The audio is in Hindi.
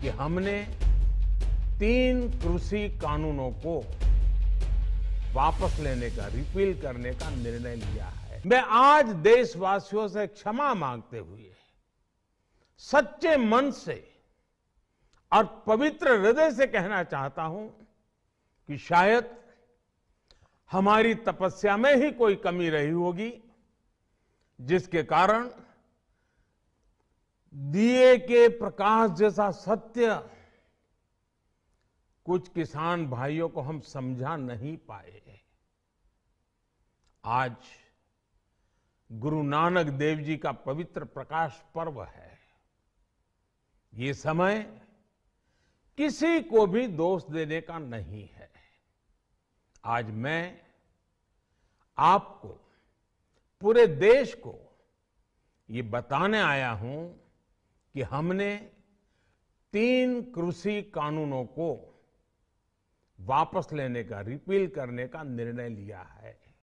कि हमने तीन कृषि कानूनों को वापस लेने का रिपील करने का निर्णय लिया है मैं आज देशवासियों से क्षमा मांगते हुए सच्चे मन से और पवित्र हृदय से कहना चाहता हूं कि शायद हमारी तपस्या में ही कोई कमी रही होगी जिसके कारण दिए के प्रकाश जैसा सत्य कुछ किसान भाइयों को हम समझा नहीं पाए आज गुरु नानक देव जी का पवित्र प्रकाश पर्व है ये समय किसी को भी दोष देने का नहीं है आज मैं आपको पूरे देश को ये बताने आया हूं कि हमने तीन कृषि कानूनों को वापस लेने का रिपील करने का निर्णय लिया है